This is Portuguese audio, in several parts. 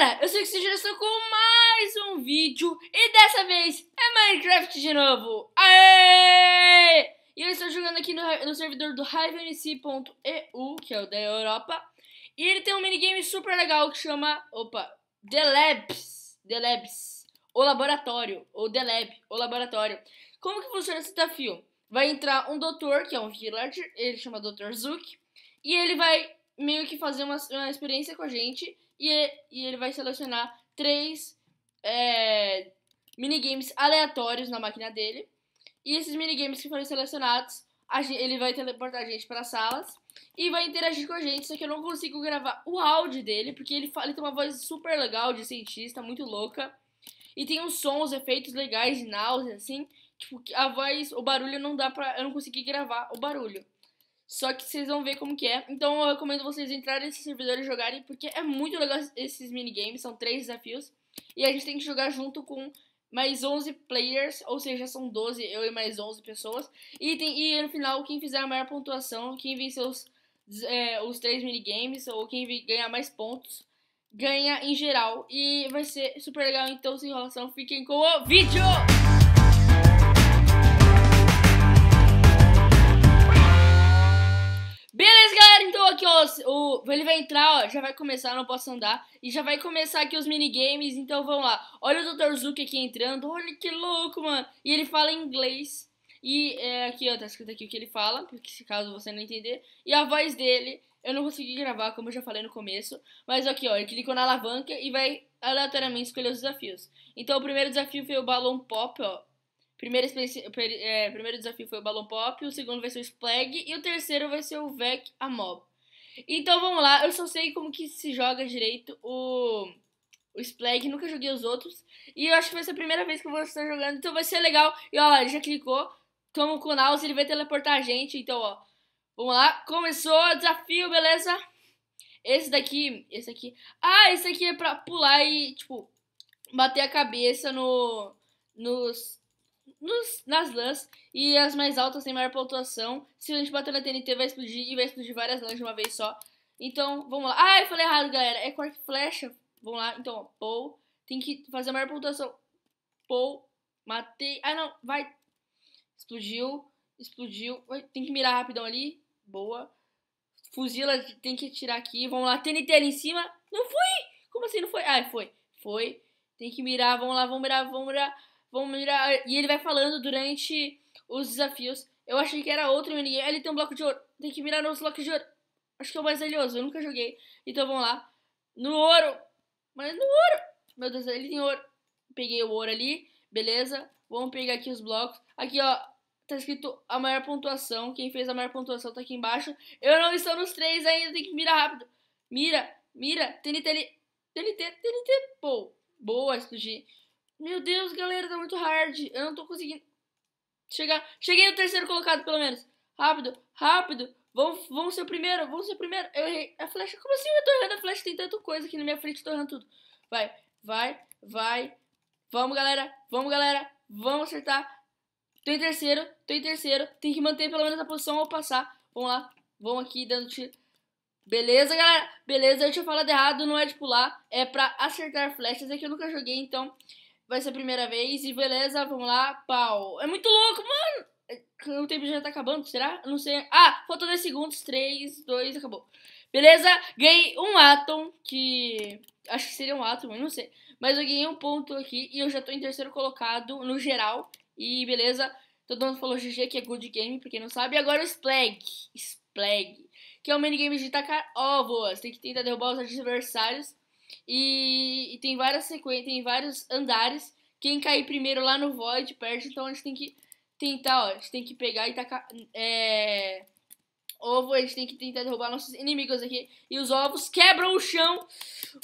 galera, eu sou o que estou com mais um vídeo e dessa vez é Minecraft de novo. Aê! E eu estou jogando aqui no, no servidor do RiveNC.eu, que é o da Europa. E ele tem um minigame super legal que chama, opa, The Labs, The Labs, o laboratório, ou The Lab, o laboratório. Como que funciona esse desafio? Vai entrar um doutor, que é um villager, ele chama Dr. Zook, e ele vai meio que fazer uma, uma experiência com a gente e, e ele vai selecionar três é, minigames aleatórios na máquina dele. E esses minigames que forem selecionados, gente, ele vai teleportar a gente para salas e vai interagir com a gente. Só que eu não consigo gravar o áudio dele, porque ele, fala, ele tem uma voz super legal de cientista, muito louca. E tem uns sons, efeitos legais de náusea, assim. Tipo, a voz, o barulho não dá pra. Eu não consegui gravar o barulho. Só que vocês vão ver como que é. Então eu recomendo vocês entrarem nesse servidor e jogarem, porque é muito legal esses minigames, são três desafios. E a gente tem que jogar junto com mais 11 players, ou seja, são 12, eu e mais 11 pessoas. E, tem, e no final, quem fizer a maior pontuação, quem vencer os, é, os três minigames, ou quem ganhar mais pontos, ganha em geral. E vai ser super legal, então, sem enrolação, fiquem com o vídeo! o, ele vai entrar, ó, já vai começar, não posso andar. E já vai começar aqui os minigames, então vamos lá. Olha o Dr. Zuck aqui entrando, olha que louco, mano. E ele fala inglês. E é, aqui, ó, tá escrito aqui o que ele fala, porque caso você não entender. E a voz dele, eu não consegui gravar, como eu já falei no começo. Mas aqui, ó, ele clicou na alavanca e vai aleatoriamente escolher os desafios. Então o primeiro desafio foi o Balloon pop, ó. Primeiro, é, primeiro desafio foi o Balloon pop, o segundo vai ser o Splag e o terceiro vai ser o Vec a Mob. Então vamos lá, eu só sei como que se joga direito o, o Splag, nunca joguei os outros. E eu acho que vai ser a primeira vez que eu vou estar jogando, então vai ser legal. E ó lá, ele já clicou, toma com o Naus, ele vai teleportar a gente, então ó. Vamos lá, começou o desafio, beleza? Esse daqui, esse aqui... Ah, esse aqui é pra pular e, tipo, bater a cabeça no... Nos, nos, nas lãs e as mais altas têm maior pontuação. Se a gente bater na TNT, vai explodir e vai explodir várias lãs de uma vez só. Então, vamos lá. Ah, eu falei errado, galera. É com arco flecha. Vamos lá, então, ó, Pou. Tem que fazer a maior pontuação. Pou. Matei. Ah, não, vai. Explodiu. Explodiu. Tem que mirar rapidão ali. Boa. Fuzila, tem que tirar aqui. Vamos lá, TNT ali em cima. Não foi! Como assim não foi? Ah, foi. Foi. Tem que mirar, vamos lá, vamos mirar, vamos mirar vamos mirar. E ele vai falando durante os desafios. Eu achei que era outro minigame. Ele tem um bloco de ouro. Tem que mirar nos blocos de ouro. Acho que é o mais valioso. Eu nunca joguei. Então vamos lá. No ouro. Mas no ouro. Meu Deus, ele tem ouro. Peguei o ouro ali. Beleza. Vamos pegar aqui os blocos. Aqui, ó. Tá escrito a maior pontuação. Quem fez a maior pontuação tá aqui embaixo. Eu não estou nos três ainda. Tem que mirar rápido. Mira. Mira. TNT TNT. TNT. Pô. Boa, explodir. Meu Deus, galera, tá muito hard. Eu não tô conseguindo chegar. Cheguei no terceiro colocado, pelo menos. Rápido, rápido. Vamos, vamos ser o primeiro, vamos ser o primeiro. Eu errei a flecha. Como assim eu tô errando a flecha? Tem tanta coisa aqui na minha frente, tô errando tudo. Vai, vai, vai. Vamos, galera. Vamos, galera. Vamos acertar. Tô em terceiro, tô em terceiro. Tem que manter pelo menos a posição ou passar. Vamos lá. Vamos aqui dando tiro. Beleza, galera? Beleza, eu tinha falado errado, não é de pular, é pra acertar flechas. É que eu nunca joguei, então vai ser a primeira vez e beleza, vamos lá, pau. É muito louco, mano! É, o tempo já tá acabando, será? Eu não sei. Ah, faltou 10 segundos, 3, 2, acabou. Beleza, ganhei um Atom, que acho que seria um Atom, não sei. Mas eu ganhei um ponto aqui e eu já tô em terceiro colocado no geral. E beleza, todo mundo falou GG, que é good game, pra quem não sabe. E agora o Splag, Splag, que é um minigame de tacar ovos. Tem que tentar derrubar os adversários e, e tem várias sequências, tem vários andares. Quem cair primeiro lá no Void perde, então a gente tem que tentar, ó, a gente tem que pegar e tacar. É, ovo, a gente tem que tentar derrubar nossos inimigos aqui. E os ovos quebram o chão.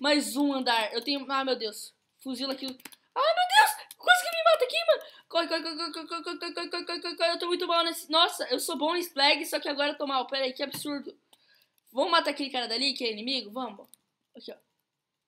Mais um andar. Eu tenho. Ah, meu Deus. Fuzila aqui. Ah, meu Deus! Quase que me mata aqui, mano! Corre, corre, corre, corre, corre, corre, corre, corre, corre, Eu tô muito mal nesse. Nossa, eu sou bom em splag só que agora eu tô mal. Pera aí, que absurdo. Vamos matar aquele cara dali, que é inimigo? Vamos. Aqui, ó.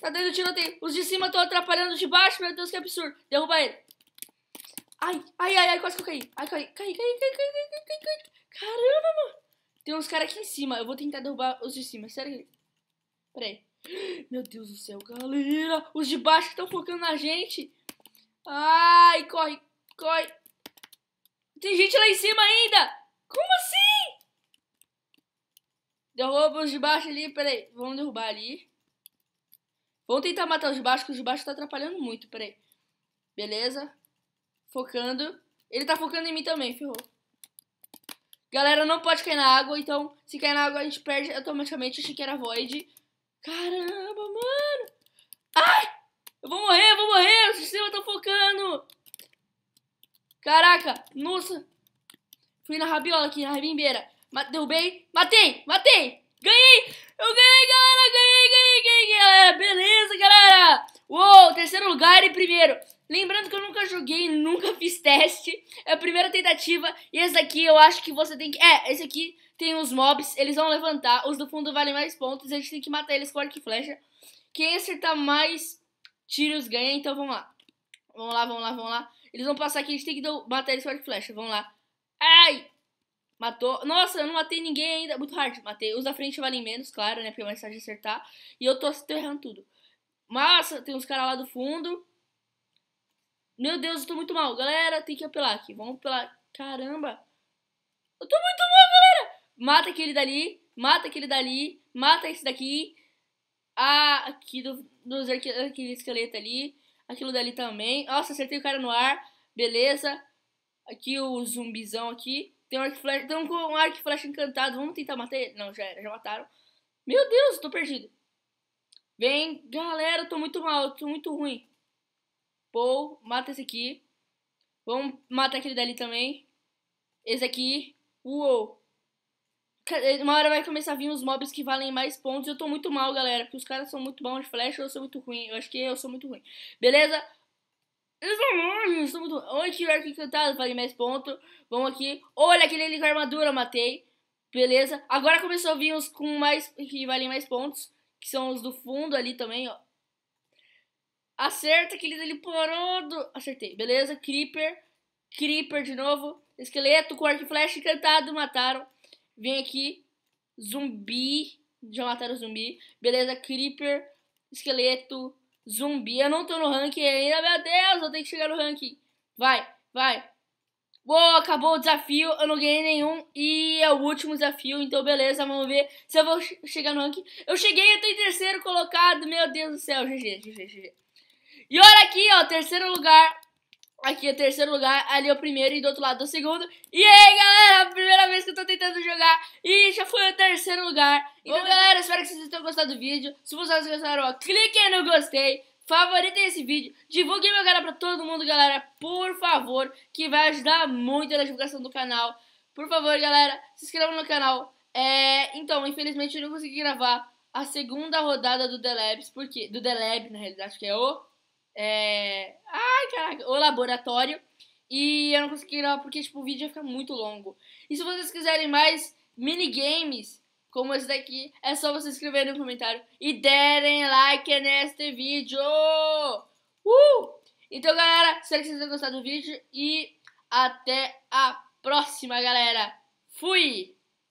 Tá do tiroteio. Os de cima estão atrapalhando os de baixo. Meu Deus, que absurdo. Derruba ele. Ai, ai, ai, ai, quase que eu caí. Ai, caí, caí, caí, caí, caí, caí, caí, caí. Caramba, mano. Tem uns caras aqui em cima. Eu vou tentar derrubar os de cima. Sério que... Pera aí. Meu Deus do céu, galera. Os de baixo estão focando na gente. Ai, corre, corre. Tem gente lá em cima ainda. Como assim? Derruba os de baixo ali. Pera aí. Vamos derrubar ali. Vamos tentar matar os baixos, que os baixos tá atrapalhando muito, peraí. Beleza. Focando. Ele tá focando em mim também, ferrou. Galera, não pode cair na água, então se cair na água a gente perde automaticamente. Achei que era Void. Caramba, mano. Ai! Eu vou morrer, eu vou morrer. O sistema tá focando. Caraca, nossa. Fui na rabiola aqui, na rabimbeira. Derrubei, matei, matei. Ganhei. Eu ganhei, galera, ganhei, galera, beleza, galera? Uou, terceiro lugar e primeiro. Lembrando que eu nunca joguei, nunca fiz teste. É a primeira tentativa. E esse aqui eu acho que você tem que... É, esse aqui tem os mobs, eles vão levantar. Os do fundo valem mais pontos. A gente tem que matar eles com arco e flecha. Quem acertar mais tiros ganha, então vamos lá. Vamos lá, vamos lá, vamos lá. Eles vão passar aqui, a gente tem que matar eles com arco e flecha. Vamos lá. Ai! Matou. Nossa, eu não matei ninguém ainda. Muito hard. Matei. Os da frente valem menos, claro, né? Porque é mais fácil de acertar. E eu tô, tô errando tudo. Massa, tem uns caras lá do fundo. Meu Deus, eu tô muito mal. Galera, tem que apelar aqui. Vamos apelar. Caramba. Eu tô muito mal, galera. Mata aquele dali. Mata aquele dali. Mata esse daqui. Ah, aqui do, dos aquele esqueleto ali. Aquilo dali também. Nossa, acertei o cara no ar. Beleza. Aqui o zumbizão aqui. Tem um arco flecha. Tem um arco flecha encantado. Vamos tentar matar ele. Não, já era, já mataram. Meu Deus, tô perdido. Vem, galera, eu tô muito mal, eu tô muito ruim. Paul, mata esse aqui. Vamos matar aquele dali também. Esse aqui. Uou. Eh, uma hora vai começar a vir os mobs que valem mais pontos. Eu tô muito mal, galera. Porque os caras são muito bons de flecha eu sou muito ruim. Eu acho que eu sou muito ruim. Beleza? Estou muito... Onde tiver que encantado, falei mais ponto. Vamos aqui. Olha, aquele ali com armadura, matei. Beleza. Agora começou a vir os com mais... Que valem mais pontos. Que são os do fundo ali também, ó. Acerta aquele dele porodo. Acertei. Beleza. Creeper. Creeper de novo. Esqueleto com arco e flecha encantado. Mataram. Vem aqui. Zumbi. Já mataram o zumbi. Beleza. Creeper. Esqueleto. Zumbi, eu não tô no ranking ainda. Meu Deus, eu tenho que chegar no ranking. Vai, vai. Boa, acabou o desafio. Eu não ganhei nenhum. E é o último desafio. Então, beleza, vamos ver se eu vou chegar no ranking. Eu cheguei, eu tô em terceiro colocado. Meu Deus do céu, GG, GG, GG. E olha aqui, ó, terceiro lugar. Aqui é o terceiro lugar, ali é o primeiro e do outro lado é o segundo. E aí, galera, primeira vez que eu tô tentando jogar e já foi o terceiro lugar. Então, Bom, então, galera, espero que vocês tenham gostado do vídeo. Se vocês gostaram, ó, cliquem no gostei, favoritem esse vídeo, divulguem meu canal pra todo mundo, galera, por favor, que vai ajudar muito na divulgação do canal. Por favor, galera, se inscrevam no canal. É, então, infelizmente eu não consegui gravar a segunda rodada do The Labs, porque, do The Lab, na realidade, que é o é... Ai, caraca, o laboratório. E eu não consegui gravar porque, tipo, o vídeo ia ficar muito longo. E se vocês quiserem mais minigames como esse daqui, é só vocês escreverem no comentário e derem like neste vídeo. Uh! Então, galera, espero que vocês tenham gostado do vídeo e até a próxima, galera. Fui!